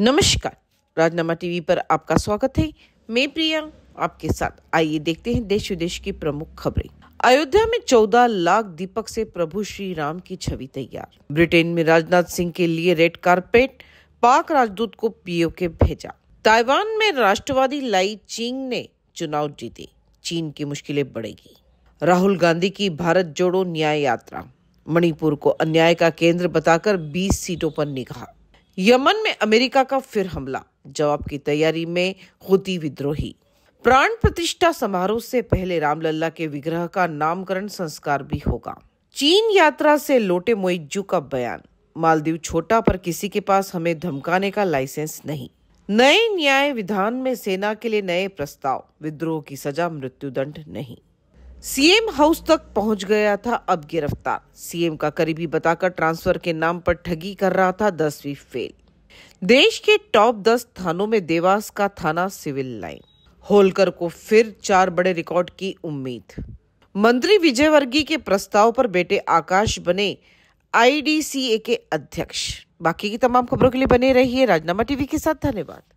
नमस्कार राजनामा टीवी पर आपका स्वागत है मैं प्रिया आपके साथ आइए देखते हैं देश विदेश की प्रमुख खबरें अयोध्या में 14 लाख दीपक से प्रभु श्री राम की छवि तैयार ब्रिटेन में राजनाथ सिंह के लिए रेड कारपेट पाक राजदूत को पीओ के भेजा ताइवान में राष्ट्रवादी लाई चिंग ने चुनाव जीते चीन की मुश्किलें बढ़ेगी राहुल गांधी की भारत जोड़ो न्याय यात्रा मणिपुर को अन्याय का केंद्र बताकर 20 सीटों पर निगाह यमन में अमेरिका का फिर हमला जवाब की तैयारी में खुदी विद्रोही प्राण प्रतिष्ठा समारोह से पहले रामलला के विग्रह का नामकरण संस्कार भी होगा चीन यात्रा से लोटे मोइजू का बयान मालदीव छोटा पर किसी के पास हमें धमकाने का लाइसेंस नहीं नए न्याय विधान में सेना के लिए नए प्रस्ताव विद्रोह की सजा मृत्युदंड नहीं सीएम हाउस तक पहुंच गया था अब गिरफ्तार सीएम का करीबी बताकर ट्रांसफर के नाम पर ठगी कर रहा था दसवीं फेल देश के टॉप दस थानों में देवास का थाना सिविल लाइन होलकर को फिर चार बड़े रिकॉर्ड की उम्मीद मंत्री विजय वर्गीय के प्रस्ताव पर बेटे आकाश बने आईडीसीए के अध्यक्ष बाकी की तमाम खबरों के लिए बने रहिए राजनामा टीवी के साथ धन्यवाद